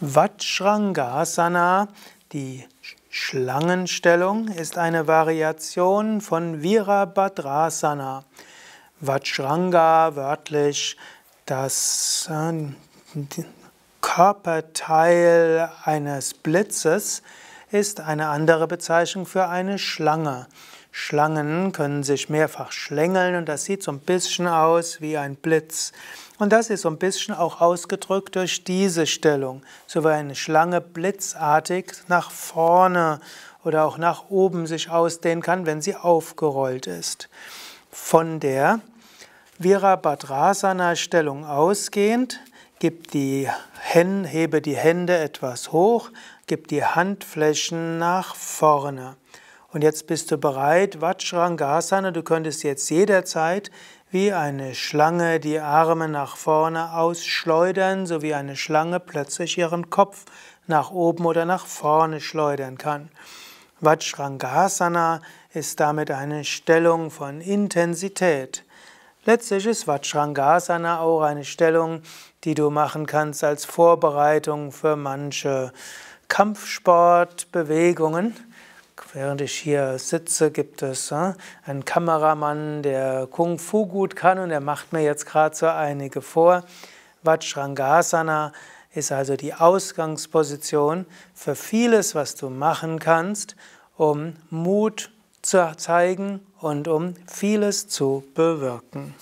Vajrangasana, die Schlangenstellung, ist eine Variation von Virabhadrasana. Vajranga wörtlich das ähm, Körperteil eines Blitzes ist eine andere Bezeichnung für eine Schlange. Schlangen können sich mehrfach schlängeln und das sieht so ein bisschen aus wie ein Blitz. Und das ist so ein bisschen auch ausgedrückt durch diese Stellung. So wie eine Schlange blitzartig nach vorne oder auch nach oben sich ausdehnen kann, wenn sie aufgerollt ist. Von der Virabhadrasana-Stellung ausgehend, gib die Hände, hebe die Hände etwas hoch, gib die Handflächen nach vorne. Und jetzt bist du bereit, Vajrangasana, du könntest jetzt jederzeit wie eine Schlange die Arme nach vorne ausschleudern, so wie eine Schlange plötzlich ihren Kopf nach oben oder nach vorne schleudern kann. Vajrangasana ist damit eine Stellung von Intensität. Letztlich ist Vajrangasana auch eine Stellung, die du machen kannst als Vorbereitung für manche Kampfsportbewegungen. Während ich hier sitze, gibt es äh, einen Kameramann, der Kung Fu gut kann und er macht mir jetzt gerade so einige vor. Vajrangasana ist also die Ausgangsposition für vieles, was du machen kannst, um Mut zu zeigen und um vieles zu bewirken.